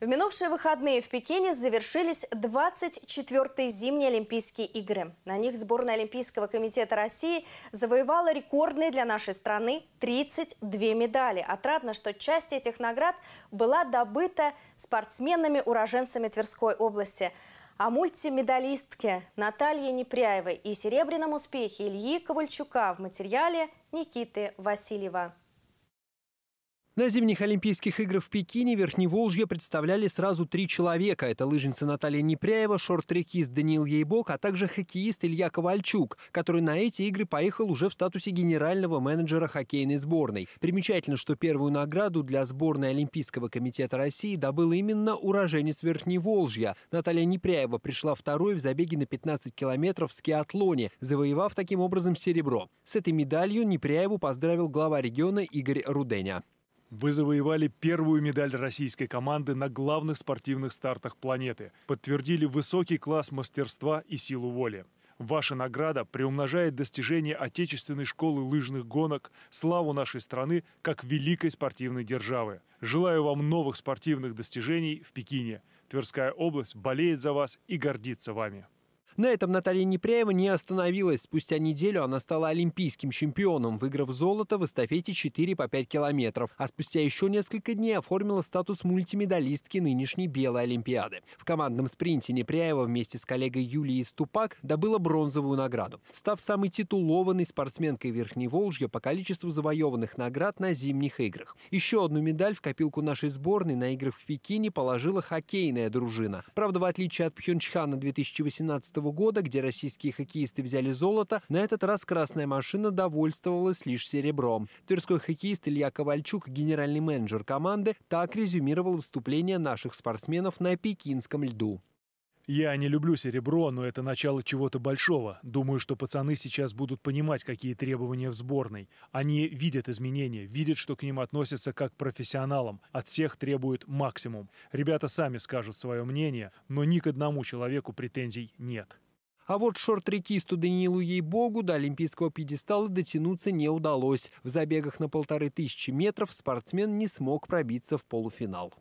В минувшие выходные в Пекине завершились 24-е зимние Олимпийские игры. На них сборная Олимпийского комитета России завоевала рекордные для нашей страны 32 медали. Отрадно, что часть этих наград была добыта спортсменами-уроженцами Тверской области – а мультимедалистке Наталье Непряевой и серебряном успехе Ильи Ковальчука в материале Никиты Васильева. На зимних Олимпийских играх в Пекине Верхневолжье представляли сразу три человека. Это лыжница Наталья Непряева, шорт-трекист Даниил Ейбок, а также хоккеист Илья Ковальчук, который на эти игры поехал уже в статусе генерального менеджера хоккейной сборной. Примечательно, что первую награду для сборной Олимпийского комитета России добыл именно уроженец Верхневолжья. Наталья Непряева пришла второй в забеге на 15 километров в скиатлоне, завоевав таким образом серебро. С этой медалью Непряеву поздравил глава региона Игорь Руденя. Вы завоевали первую медаль российской команды на главных спортивных стартах планеты, подтвердили высокий класс мастерства и силу воли. Ваша награда приумножает достижения отечественной школы лыжных гонок, славу нашей страны как великой спортивной державы. Желаю вам новых спортивных достижений в Пекине. Тверская область болеет за вас и гордится вами. На этом Наталья Непряева не остановилась. Спустя неделю она стала олимпийским чемпионом, выиграв золото в эстафете 4 по 5 километров. А спустя еще несколько дней оформила статус мультимедалистки нынешней Белой Олимпиады. В командном спринте Непряева вместе с коллегой Юлией Ступак добыла бронзовую награду, став самой титулованной спортсменкой Верхней Волжья по количеству завоеванных наград на зимних играх. Еще одну медаль в копилку нашей сборной на играх в Пекине положила хоккейная дружина. Правда, в отличие от Пхенчхана 2018 года, года, где российские хоккеисты взяли золото, на этот раз красная машина довольствовалась лишь серебром. Тверской хоккеист Илья Ковальчук, генеральный менеджер команды, так резюмировал выступление наших спортсменов на пекинском льду. Я не люблю серебро, но это начало чего-то большого. Думаю, что пацаны сейчас будут понимать, какие требования в сборной. Они видят изменения, видят, что к ним относятся как к профессионалам. От всех требуют максимум. Ребята сами скажут свое мнение, но ни к одному человеку претензий нет. А вот шорт-трекисту Даниилу Ейбогу до олимпийского пьедестала дотянуться не удалось. В забегах на полторы тысячи метров спортсмен не смог пробиться в полуфинал.